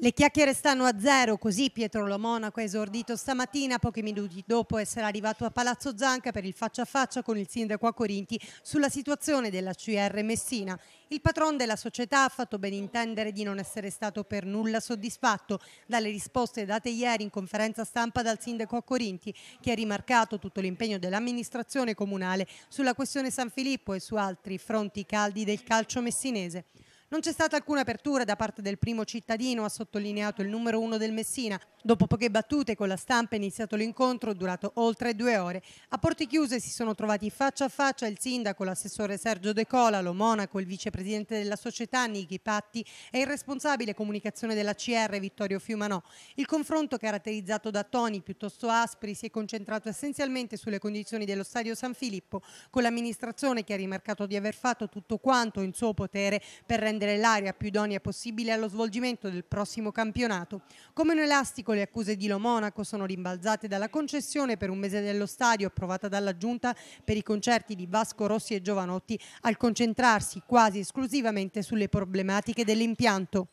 Le chiacchiere stanno a zero, così Pietro Lomonaco ha esordito stamattina, pochi minuti dopo essere arrivato a Palazzo Zanca per il faccia a faccia con il sindaco a Corinti sulla situazione della CR Messina. Il patron della società ha fatto ben intendere di non essere stato per nulla soddisfatto dalle risposte date ieri in conferenza stampa dal sindaco a Corinti, che ha rimarcato tutto l'impegno dell'amministrazione comunale sulla questione San Filippo e su altri fronti caldi del calcio messinese. Non c'è stata alcuna apertura da parte del primo cittadino, ha sottolineato il numero uno del Messina. Dopo poche battute con la stampa è iniziato l'incontro, durato oltre due ore. A porte chiuse si sono trovati faccia a faccia il sindaco, l'assessore Sergio De Cola, lo monaco, il vicepresidente della società Niki Patti e il responsabile comunicazione della CR Vittorio Fiumanò. Il confronto, caratterizzato da toni piuttosto aspri, si è concentrato essenzialmente sulle condizioni dello stadio San Filippo, con l'amministrazione che ha rimarcato di aver fatto tutto quanto in suo potere per rendere rendere l'area più idonea possibile allo svolgimento del prossimo campionato. Come un elastico le accuse di Lo Monaco sono rimbalzate dalla concessione per un mese dello stadio approvata dalla Giunta per i concerti di Vasco Rossi e Giovanotti al concentrarsi quasi esclusivamente sulle problematiche dell'impianto.